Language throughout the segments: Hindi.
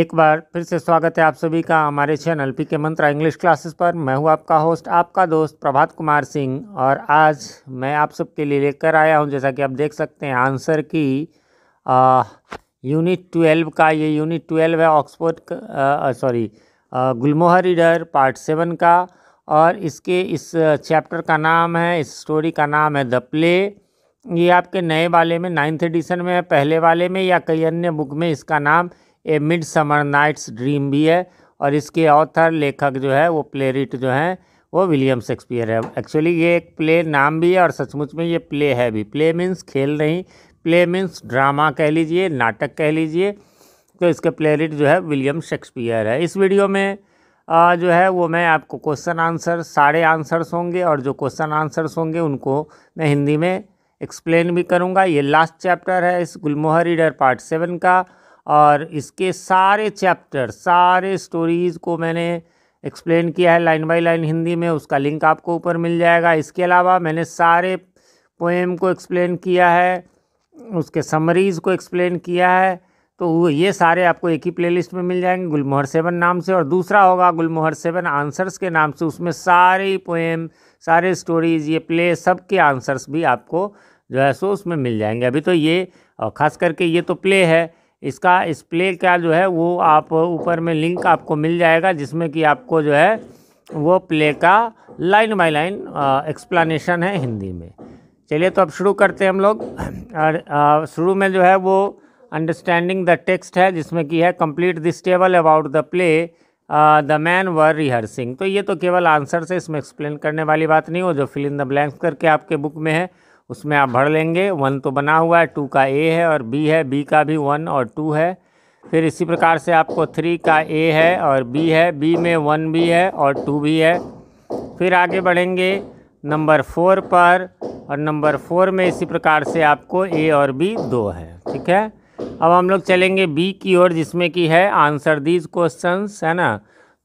एक बार फिर से स्वागत है आप सभी का हमारे चैनल पी के मंत्रा इंग्लिश क्लासेस पर मैं हूं आपका होस्ट आपका दोस्त प्रभात कुमार सिंह और आज मैं आप सबके लिए लेकर आया हूं जैसा कि आप देख सकते हैं आंसर की यूनिट ट्वेल्व का ये यूनिट ट्वेल्व है Oxford sorry Gulmohar reader part seven का और इसके इस चैप्टर का नाम है इस स्टोरी का नाम है द प्ले ये आपके नए वाले में नाइन्थ एडिशन में है पहले वाले में या कई अन्य बुक में इसका नाम a midsummer night's dream भी है और इसके ऑथर लेखक जो है वो प्ले जो हैं वो विलियम शेक्सपियर है एक्चुअली ये एक प्ले नाम भी है और सचमुच में ये प्ले है भी प्ले मीन्स खेल नहीं प्ले मीन्स ड्रामा कह लीजिए नाटक कह लीजिए तो इसके प्ले जो है विलियम शेक्सपियर है इस वीडियो में आ, जो है वो मैं आपको क्वेश्चन आंसर सारे आंसर्स होंगे और जो क्वेश्चन आंसर्स होंगे उनको मैं हिंदी में एक्सप्लेन भी करूँगा ये लास्ट चैप्टर है इस गुलमोहर रीडर पार्ट सेवन का और इसके सारे चैप्टर सारे स्टोरीज़ को मैंने एक्सप्लेन किया है लाइन बाय लाइन हिंदी में उसका लिंक आपको ऊपर मिल जाएगा इसके अलावा मैंने सारे पोएम को एक्सप्लेन किया है उसके समरीज़ को एक्सप्लेन किया है तो ये सारे आपको एक ही प्लेलिस्ट में मिल जाएंगे गुलमोहर सेवन नाम से और दूसरा होगा गुलमोहर सेवन आंसर्स के नाम से उसमें सारे पोएम सारे स्टोरीज़ ये प्ले सब के आंसर्स भी आपको जो है सो उसमें मिल जाएंगे अभी तो ये और ख़ास करके ये तो प्ले है इसका डिस्प्ले का जो है वो आप ऊपर में लिंक आपको मिल जाएगा जिसमें कि आपको जो है वो प्ले का लाइन बाई लाइन एक्सप्लानशन है हिंदी में चलिए तो अब शुरू करते हैं हम लोग और शुरू में जो है वो अंडरस्टैंडिंग द टेक्स्ट है जिसमें कि है complete this table about the play the man were rehearsing तो ये तो केवल आंसर से इसमें एक्सप्लेन करने वाली बात नहीं हो जो फिल इन द ब्लैंक्स करके आपके बुक में है उसमें आप भर लेंगे वन तो बना हुआ है टू का ए है और बी है बी का भी वन और टू है फिर इसी प्रकार से आपको थ्री का ए है और बी है बी में वन भी है और टू भी है फिर आगे बढ़ेंगे नंबर फोर पर और नंबर फोर में इसी प्रकार से आपको ए और बी दो है ठीक है अब हम लोग चलेंगे बी की ओर जिसमें कि है आंसर दीज क्वेश्चंस है ना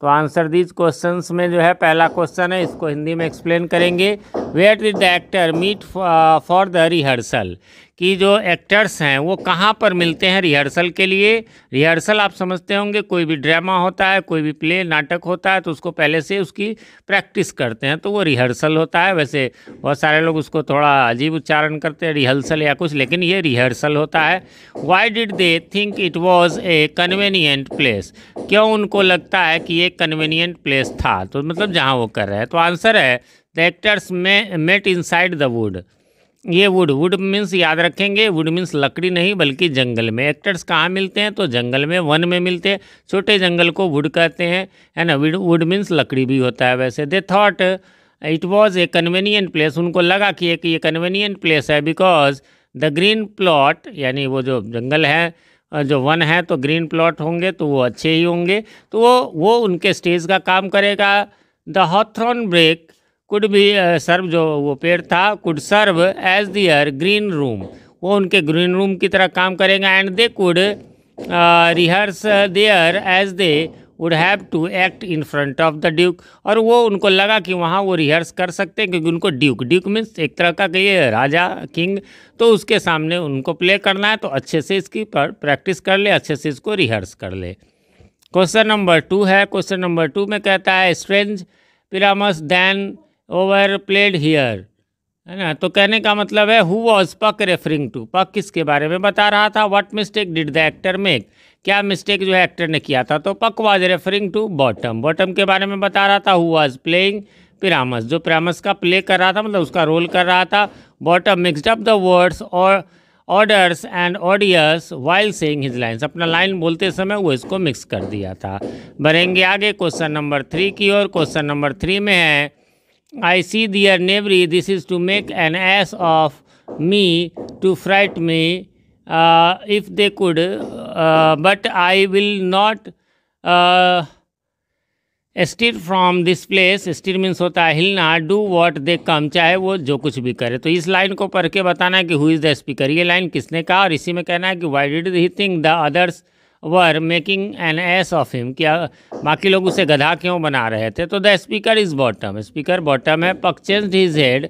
तो आंसर दीज क्वेश्चन में जो है पहला क्वेश्चन है इसको हिंदी में एक्सप्लेन करेंगे where did the actor meet for the rehearsal कि जो एक्टर्स हैं वो कहाँ पर मिलते हैं रिहर्सल के लिए रिहर्सल आप समझते होंगे कोई भी ड्रामा होता है कोई भी प्ले नाटक होता है तो उसको पहले से उसकी प्रैक्टिस करते हैं तो वो रिहर्सल होता है वैसे बहुत सारे लोग उसको थोड़ा अजीब उच्चारण करते हैं रिहर्सल या कुछ लेकिन ये रिहर्सल होता है why did they think it was a convenient place क्यों उनको लगता है कि ये कन्वीनियंट प्लेस था तो मतलब जहाँ वो कर रहे हैं तो आंसर है the actors me met inside the wood ये वुड वुड मीन्स याद रखेंगे वुड मीन्स लकड़ी नहीं बल्कि जंगल में एक्टर्स कहाँ मिलते हैं तो जंगल में वन में मिलते हैं छोटे जंगल को वुड कहते हैं है ना वुड मीन्स लकड़ी भी होता है वैसे they thought it was a convenient place उनको लगा कि एक ये कन्वीनियंट प्लेस है बिकॉज द ग्रीन प्लॉट यानी वो जो जंगल है जो वन है तो ग्रीन प्लॉट होंगे तो वो अच्छे ही होंगे तो वो वो उनके स्टेज का काम करेगा द हॉथ्रॉन ब्रेक कुड भी सर्व जो वो पेड़ था could serve as their green room वो उनके ग्रीन रूम की तरह काम करेंगे and they could rehearse there as they would have to act in front of the duke और वो उनको लगा कि वहाँ वो रिहर्स कर सकते हैं क्योंकि उनको ड्यूक ड्यूक मीन्स एक तरह का कहिए राजा किंग तो उसके सामने उनको प्ले करना है तो अच्छे से इसकी प्रैक्टिस कर ले अच्छे से इसको रिहर्स कर ले क्वेश्चन नंबर टू है क्वेश्चन नंबर टू में कहता है strange Pyramus than over played here है ना तो कहने का मतलब है who was Puck referring to Puck किसके बारे में बता रहा था what mistake did the actor make क्या मिस्टेक जो है एक्टर ने किया था तो Puck was referring to Bottom Bottom के बारे में बता रहा था हु वॉज प्लेइंग पिरामस जो पिरामस का प्ले कर रहा था मतलब उसका रोल कर रहा था Bottom mixed up the words और odours and odious while saying his lines अपना लाइन बोलते समय वो इसको मिक्स कर दिया था बढ़ेंगे आगे क्वेश्चन नंबर थ्री की ओर क्वेश्चन नंबर थ्री में है I see their knavery this is to make an ass of me to fright me if they could but I will not will stir from this place stir means होता है हिलना डू वॉट दे कम चाहे वो जो कुछ भी करे तो इस लाइन को पढ़ के बताना है कि हु इज़ द स्पीकर ये लाइन किसने कहा और इसी में कहना है कि why did he think the others were making an ass of him क्या बाकी लोग उसे गधा क्यों बना रहे थे तो the speaker is Bottom speaker Bottom है Puck change his head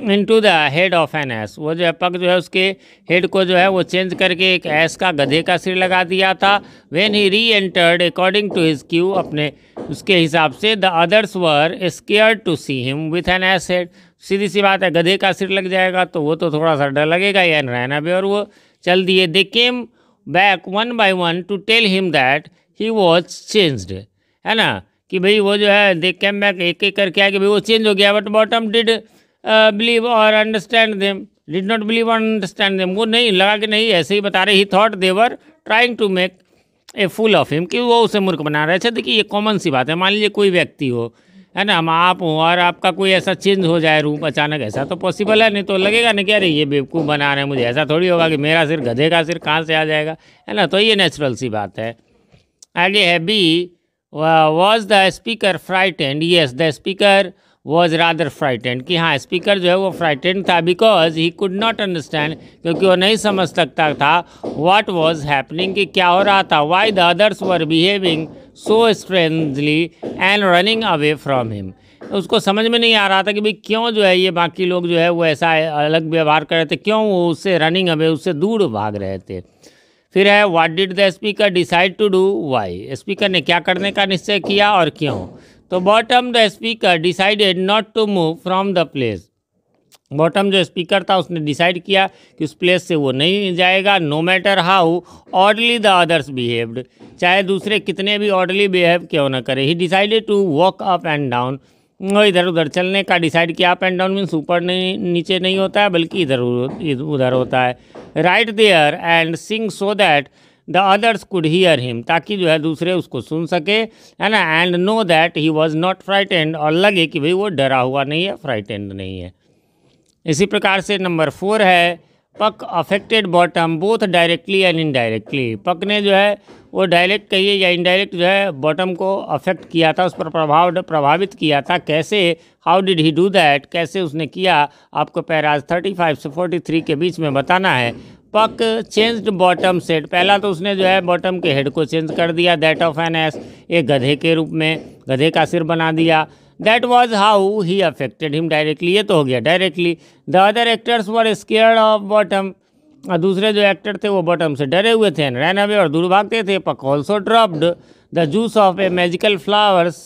into the head of an ass वो जो है पग जो है उसके हेड को जो है वो चेंज करके एक एस का गधे का सिर लगा दिया था when he reentered according to his cue अपने उसके हिसाब से the others were scare to see him with an ass head सीधी सी बात है गधे का सिर लग जाएगा तो वो तो थोड़ा सा डर लगेगा या रहना भी और वो चल दिए they came back one by one to tell him that he was changed है ना कि भाई वो जो है देख के बैक एक एक करके आया कि भाई वो चेंज हो गया बट बॉटम डिड बिलीव और understand them did not believe और अंडरस्टैंड देम वो नहीं लगा कि नहीं ऐसे ही बता रहे he thought they were trying to make a fool of him कि वो उसे मूर्ख बना रहे थे अच्छा, देखिए ये कॉमन सी बात है मान लीजिए कोई व्यक्ति हो है ना हम आप हों और आपका कोई ऐसा चेंज हो जाए रूप अचानक ऐसा तो पॉसिबल है नहीं तो लगेगा ना कि अरे ये बेवकूफ़ बना रहे हैं मुझे ऐसा थोड़ी होगा कि मेरा सिर गधे का सिर कहाँ से आ जाएगा है ना तो ये नेचुरल सी बात है आगे है B was the speaker fright and yes the speaker was rather frightened कि हाँ स्पीकर जो है वो फ्राइटेंड था because he could not understand क्योंकि वो नहीं समझ सकता था वाट वॉज हैपनिंग कि क्या हो रहा था why the others were behaving so strangely and running away from him उसको समझ में नहीं आ रहा था कि भाई क्यों जो है ये बाकी लोग जो है वो ऐसा अलग व्यवहार कर रहे थे क्यों वो उससे रनिंग अवे उससे दूर भाग रहे थे फिर है what did the speaker decide to do why speaker ने क्या करने का निश्चय किया और क्यों तो Bottom the speaker decided not to move from the place Bottom जो स्पीकर था उसने डिसाइड किया कि उस प्लेस से वो नहीं जाएगा no matter how orderly the others behaved चाहे दूसरे कितने भी ऑर्डली बिहेव क्यों ना करें he decided to walk up and down इधर उधर चलने का डिसाइड किया अप एंड डाउन मीन्स ऊपर नहीं नीचे नहीं होता है बल्कि इधर उधर होता है right there and sing so that the others could hear him ताकि जो है दूसरे उसको सुन सके है ना and know that he was not frightened और लगे कि भाई वो डरा हुआ नहीं है फ्राइटेंड नहीं है इसी प्रकार से नंबर फोर है Puck affected Bottom both directly and indirectly Puck ने जो है वो डायरेक्ट कहिए या इनडायरेक्ट जो है बॉटम को अफेक्ट किया था उस पर प्रभाव प्रभावित किया था कैसे how did he do that कैसे उसने किया आपको पैराज 35 से 43 के बीच में बताना है पक चेंज्ड बॉटम सेट पहला तो उसने जो है बॉटम के हेड को चेंज कर दिया दैट ऑफ एन एस एक गधे के रूप में गधे का सिर बना दिया that was how he affected him directly ये तो हो गया directly the other actors were scare of Bottom और दूसरे जो एक्टर थे वो बॉटम से डरे हुए थे रैन अवे और दूर भागते थे Puck also dropped the juice of a magical flowers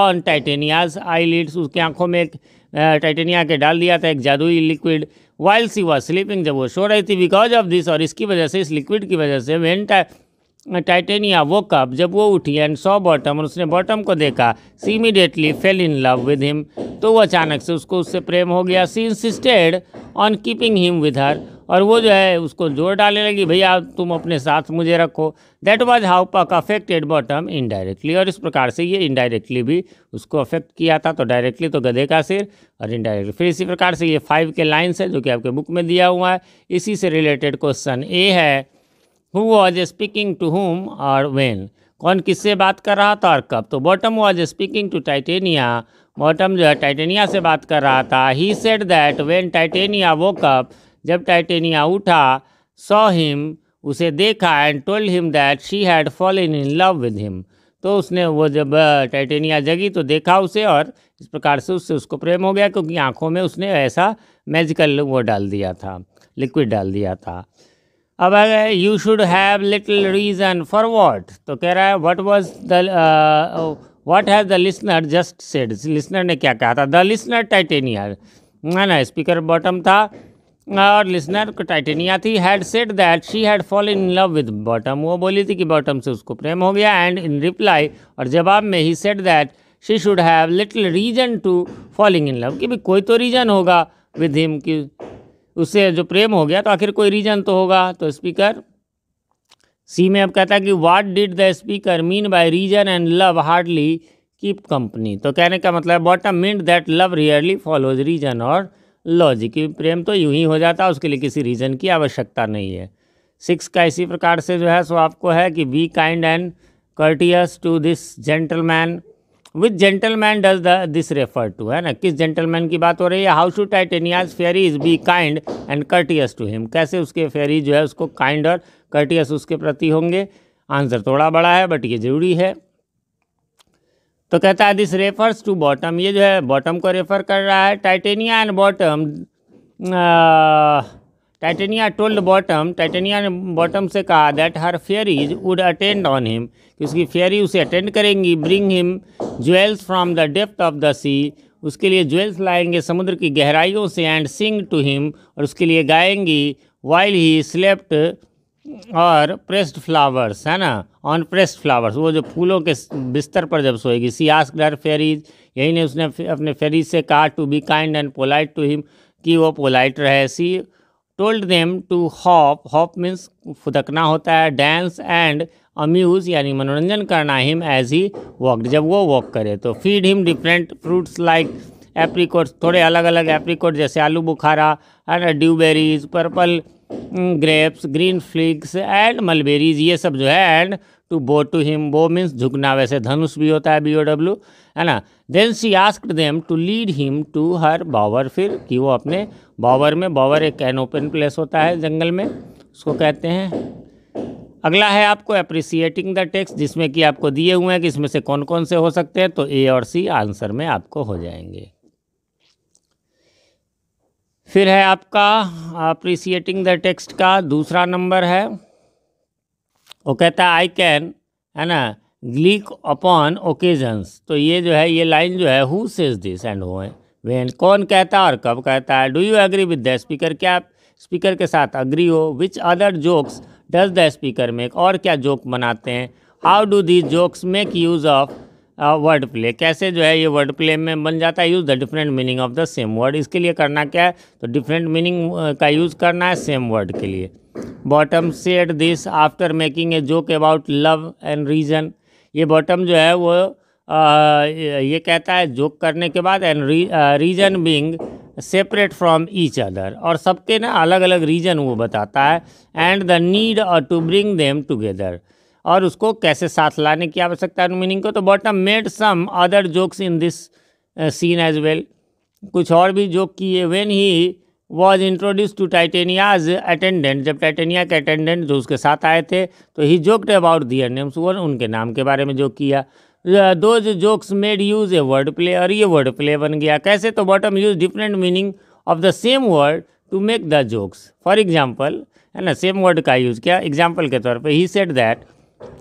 on Titania's eyelids उसकी आंखों में एक टाइटेनिया के डाल दिया था एक जादुई liquid while she was sleeping जब वो सो रही थी बिकॉज ऑफ दिस और इसकी वजह से इस लिक्विड की वजह से वेन टाइटेनिया वो कब जब वो उठी एंड सो बॉटम और उसने बॉटम को देखा she immediately fell in love with him तो वो अचानक से उसको उससे प्रेम हो गया she insisted on keeping him with her और वो जो है उसको जोर डालने लगी भैया तुम अपने साथ मुझे रखो that was how Puck affected Bottom indirectly और इस प्रकार से ये इनडायरेक्टली भी उसको अफेक्ट किया था तो डायरेक्टली तो गधे का सिर और इनडायरेक्टली फिर इसी प्रकार से ये फाइव के लाइन्स है जो कि आपके बुक में दिया हुआ है इसी से रिलेटेड क्वेश्चन ए है who was speaking to whom और वेन कौन किससे बात कर रहा था और कब तो Bottom was speaking to Titania Bottom जो है टाइटेनिया से बात कर रहा था he said that when Titania woke up जब टाइटेनिया उठा सॉ हिम उसे देखा and told him that she had fallen in love with him तो उसने वो जब टाइटेनिया जगी तो देखा उसे और इस प्रकार से उससे उसको प्रेम हो गया क्योंकि आँखों में उसने ऐसा मैजिकल वो डाल दिया था लिक्विड डाल दिया था अब अगर you should have little reason for what तो कह रहा है what was the what has the listener just said listener ने क्या कहा था द लिसनर टाइटेनियर ना ना स्पीकर बॉटम था और लिसनर को Titania she had said that she had fall in love with Bottom वो बोली थी कि बॉटम से उसको प्रेम हो गया एंड इन रिप्लाई और जवाब में he said that she should have little reason to falling in love कि भी कोई तो रीजन होगा विद हिम कि उससे जो प्रेम हो गया तो आखिर कोई रीजन तो होगा तो स्पीकर सी में अब कहता है कि what did the speaker mean by reason and love hardly keep company तो कहने का मतलब Bottom mean that love rarely follows reason और लॉजिक प्रेम तो यूं ही हो जाता है उसके लिए किसी रीज़न की आवश्यकता नहीं है सिक्स का इसी प्रकार से जो है सो आपको है कि be kind and courteous to this gentleman gentle gentleman does the this refer to है ना किस जेंटलमैन की बात हो रही है how should Titania's fairies be kind and courteous to him कैसे उसके फेरी जो है उसको काइंड और कर्टियस उसके प्रति होंगे आंसर थोड़ा बड़ा है बट ये ज़रूरी है तो कहता है दिस रेफर्स टू बॉटम ये जो है बॉटम को रेफर कर रहा है Titania and Bottom Titania told Bottom Titania ने बॉटम से कहा that her fairies would attend on him कि उसकी फेयरी उसे अटेंड करेंगी bring him jewels from the depth of the sea उसके लिए ज्वेल्स लाएंगे समुद्र की गहराइयों से एंड सिंग टू हिम और उसके लिए गाएंगी वाइल ही स्लेप्ट और प्रेस्ड फ्लावर्स है ना ऑन प्रेस्ड फ्लावर्स वो जो फूलों के बिस्तर पर जब सोएगी सी आस्क डर फेरीज यही ने उसने अपने फेरीज से कहा to be kind and polite to him कि वो पोलाइट रहे she told them to hop hop means फुदकना होता है डांस एंड अम्यूज़ यानी मनोरंजन करना हिम एज ही वॉक जब वो वॉक करे तो feed him different fruits like apricot थोड़े अलग अलग एप्रीकोट जैसे आलू बुखारा and dewberries purple grapes green figs and mulberries ये सब जो है and to bow to him bow means झुकना वैसे धनुष भी होता है बी ओ डब्ल्यू है ना then she asked them to lead him to her bower फिर कि वो अपने बावर में बावर एक एन ओपन प्लेस होता है जंगल में उसको कहते हैं अगला है आपको अप्रिसिएटिंग द टेक्स जिसमें कि आपको दिए हुए हैं कि इसमें से कौन कौन से हो सकते हैं तो ए और सी आंसर में आपको हो जाएंगे फिर है आपका अप्रिसिएटिंग द टेक्स्ट का दूसरा नंबर है वो कहता है आई कैन है ना ग्लीक अपॉन ओकेजन्स तो ये जो है ये लाइन जो है who says this and who when कौन कहता है और कब कहता है do you agree with the speaker क्या आप स्पीकर के साथ अग्री हो which other jokes does the speaker make और क्या जोक बनाते हैं how do the jokes make use of word play कैसे जो है ये वर्ड प्ले में बन जाता है use the different meaning of the same word इसके लिए करना क्या है तो डिफरेंट मीनिंग का यूज़ करना है सेम वर्ड के लिए Bottom said this after making a joke about love and reason ये बॉटम जो है वो आ, ये कहता है जोक करने के बाद and reason being separate from each other और सबके ना अलग अलग रीजन वो बताता है and the need to bring them together और उसको कैसे साथ लाने की आवश्यकता है मीनिंग को तो Bottom made some other jokes in this scene as well कुछ और भी जोक किए when he was introduce to Titania's attendant जब टाइटेनिया के अटेंडेंट जो उसके साथ आए थे तो he joked about their names वो उनके नाम के बारे में जोक किया those jokes made use a word play और ये वर्ड प्ले बन गया कैसे तो Bottom use different meaning of the same word to make the jokes for example है ना सेम वर्ड का यूज़ किया एग्जाम्पल के तौर पर he said that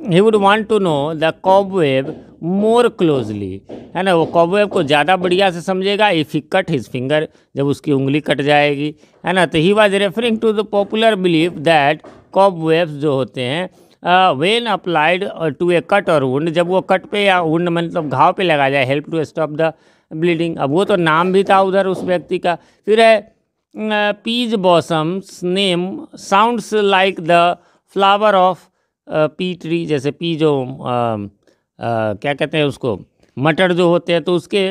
he would want to know the cobweb more closely है ना वो cobweb को ज़्यादा बढ़िया से समझेगा if he cut his finger जब उसकी उंगली कट जाएगी है ना तो he was referring to the popular believe that cobwebs जो होते हैं when applied to a cut और वुंड जब वो कट पे या वुंड मतलब घाव पे लगा जाए help to stop the bleeding अब वो तो नाम भी था उधर उस व्यक्ति का फिर है Peaseblossom's name sounds like the flower of pea tree जैसे पी जो आ, आ, क्या कहते हैं उसको मटर जो होते हैं तो उसके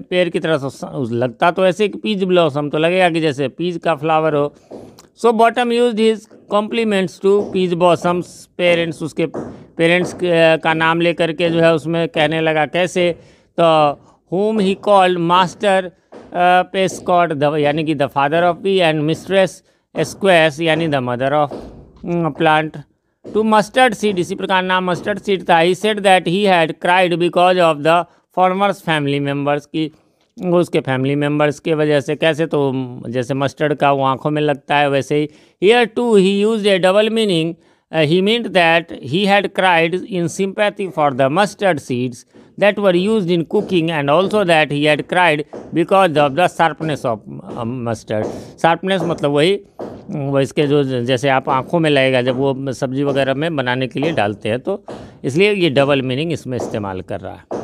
पेड़ की तरह लगता तो ऐसे कि पीज ब्लॉसम तो लगेगा कि जैसे पीज का फ्लावर हो so Bottom use his compliments to Peaseblossom's parents उसके पेरेंट्स का नाम लेकर के जो है उसमें कहने लगा कैसे तो होम he called Master Peascod the यानी कि the father of pea and Mistress Squash यानी the mother of plant to mustard seed इसी प्रकार नाम मस्टर्ड सीड था he said that he had cried because of the former's family members की उसके फैमिली मेम्बर्स की वजह से कैसे तो जैसे मस्टर्ड का वो आँखों में लगता है वैसे ही here too he use a double meaning he meant that he had cried in sympathy for the mustard seeds that were use in cooking and also that he had cried because of the sharpness of mustard sharpness मतलब वही इसके जो जैसे आप आँखों में लगेगा जब वो सब्ज़ी वगैरह में बनाने के लिए डालते हैं तो इसलिए ये डबल मीनिंग इसमें इस्तेमाल कर रहा है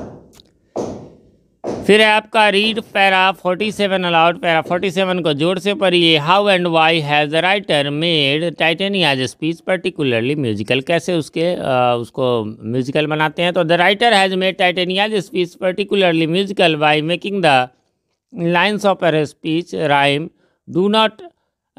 फिर है आपका read para 47 seven aloud para 47 को जोर से पढ़िए how and why has the writer made Titania's speech particularly musical कैसे उसके आ, उसको म्यूजिकल बनाते हैं तो the writer has made Titania's speech particularly musical by making the lines of her speech rhyme do not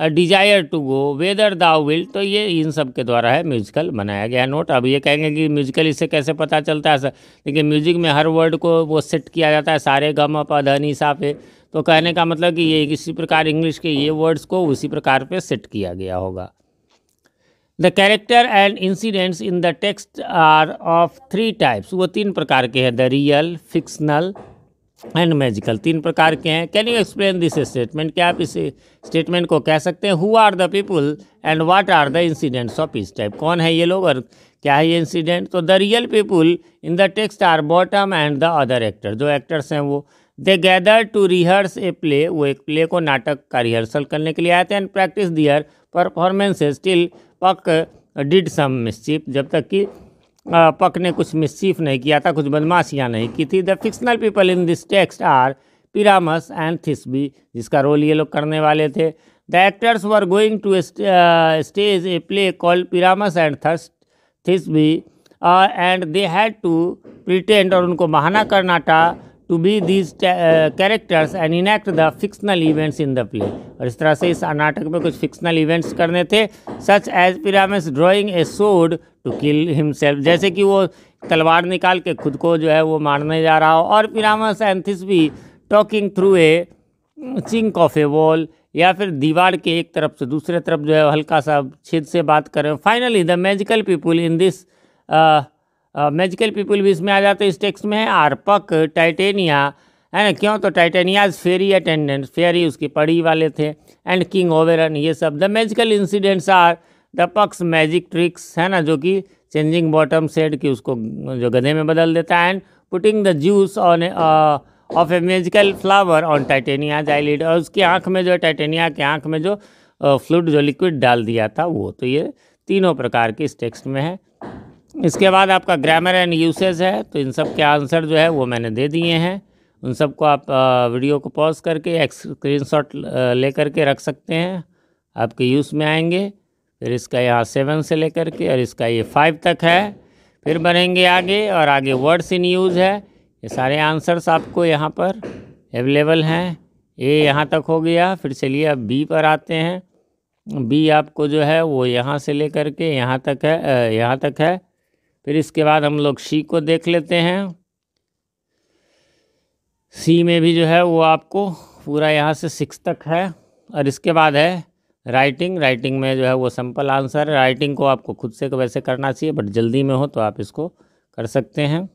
desire to go whether thou will तो ये इन सब के द्वारा है म्यूजिकल बनाया गया नोट अब ये कहेंगे कि म्यूजिकल इससे कैसे पता चलता है सर देखिए म्यूजिक में हर वर्ड को वो सेट किया जाता है सारे गम पधनी साफ है तो कहने का मतलब कि ये इसी प्रकार इंग्लिश के ये वर्ड्स को उसी प्रकार पे सेट किया गया होगा the character and incidents in the text are of three types वो तीन प्रकार के हैं the real fictional and magical तीन प्रकार के हैं can you explain this statement क्या आप इस स्टेटमेंट को कह सकते हैं who are the people and what are the incidents of इस टाइप कौन है ये लोग और क्या है ये इंसिडेंट तो the real people in the text are Bottom and the other actor जो एक्टर्स हैं वो they gather to rehearse a play वो एक प्ले को नाटक का रिहर्सल करने के लिए आए थे and practice their performances till Puck did some mischief जब तक कि पक ने कुछ मिसचीफ नहीं किया था कुछ बदमाशियाँ नहीं की थी the fictional people in this text are Pyramus and Thisbe जिसका रोल ये लोग करने वाले थे the actors were going to stage a play called Pyramus and thus Thisbe and they had to pretend और उनको बहाना करना था to be these characters and enact the fictional events in the play और इस तरह से इस नाटक में कुछ फिक्सनल इवेंट्स करने थे such as Pyramus drawing a sword to kill himself जैसे कि वो तलवार निकाल के खुद को जो है वो मारने जा रहा हो और पिरामस एंथिस भी talking through a chink of a wall या फिर दीवार के एक तरफ से दूसरे तरफ जो है हल्का सा छेद से बात करें finally the magical people in this magical people भी इसमें आ जाते इस टेक्स्ट में है आरपक टाइटेनिया है ना क्यों तो टाइटेनियाज फेरी अटेंडेंट फेरी उसकी पड़ी वाले थे एंड किंग ओवेरन ये सब the magical incidents are the Puck's magic tricks है ना जो कि चेंजिंग बॉटम सेड की उसको जो गधे में बदल देता है and putting the juice on of a magical flower on Titania eyelid और उसकी आँख में जो टाइटेनिया की आँख में जो फ्लूड जो लिक्विड डाल दिया था वो तो ये तीनों प्रकार के इस टेक्स्ट में है इसके बाद आपका ग्रामर एंड यूसेज है तो इन सब के आंसर जो है वो मैंने दे दिए हैं उन सबको आप वीडियो को पॉज करके एक स्क्रीन शॉट ले करके रख सकते हैं आपके यूज़ में आएंगे फिर इसका यहाँ सेवन से लेकर के और इसका ये फाइव तक है फिर बनेंगे आगे और आगे वर्ड्स इन यूज़ है ये सारे आंसर्स आपको यहाँ पर अवेलेबल हैं ए यहाँ तक हो गया फिर चलिए अब बी पर आते हैं बी आपको जो है वो यहाँ से लेकर के यहाँ तक है यहाँ तक है फिर इसके बाद हम लोग सी को देख लेते हैं सी में भी जो है वो आपको पूरा यहाँ से सिक्स तक है और इसके बाद है राइटिंग राइटिंग में जो है वो सिंपल आंसर है राइटिंग को आपको खुद से वैसे करना चाहिए बट जल्दी में हो तो आप इसको कर सकते हैं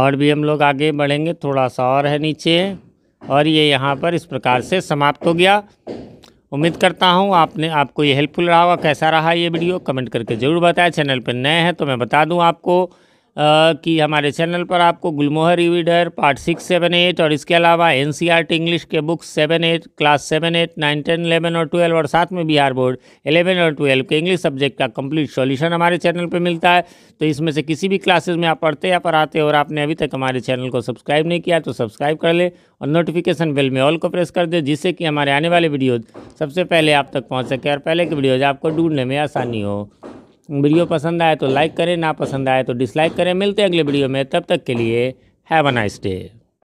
और भी हम लोग आगे बढ़ेंगे थोड़ा सा और है नीचे और ये यहाँ पर इस प्रकार से समाप्त हो गया उम्मीद करता हूँ आपने आपको ये हेल्पफुल रहा होगा कैसा रहा ये वीडियो कमेंट करके ज़रूर बताया चैनल पर नए हैं तो मैं बता दूँ आपको कि हमारे चैनल पर आपको Gulmohar reader part six seven eight और इसके अलावा एन इंग्लिश के books seven eight class seven eight nine ten eleven और ट्वेल्व और साथ में बिहार बोर्ड एलेवन और ट्वेल्व के इंग्लिश सब्जेक्ट का कंप्लीट सॉल्यूशन हमारे चैनल पर मिलता है तो इसमें से किसी भी क्लासेज में आप पढ़ते या पढ़ाते और आपने अभी तक हमारे चैनल को सब्सक्राइब नहीं किया तो सब्सक्राइब कर ले और नोटिफिकेशन बिल में ऑल को प्रेस कर दे जिससे कि हमारे आने वाले वीडियोज़ सबसे पहले आप तक पहुँच सके और पहले के वीडियोज़ आपको ढूंढने में आसानी हो वीडियो पसंद आए तो लाइक करें ना पसंद आए तो डिसलाइक करें मिलते हैं अगले वीडियो में तब तक के लिए हैव अ नाइस डे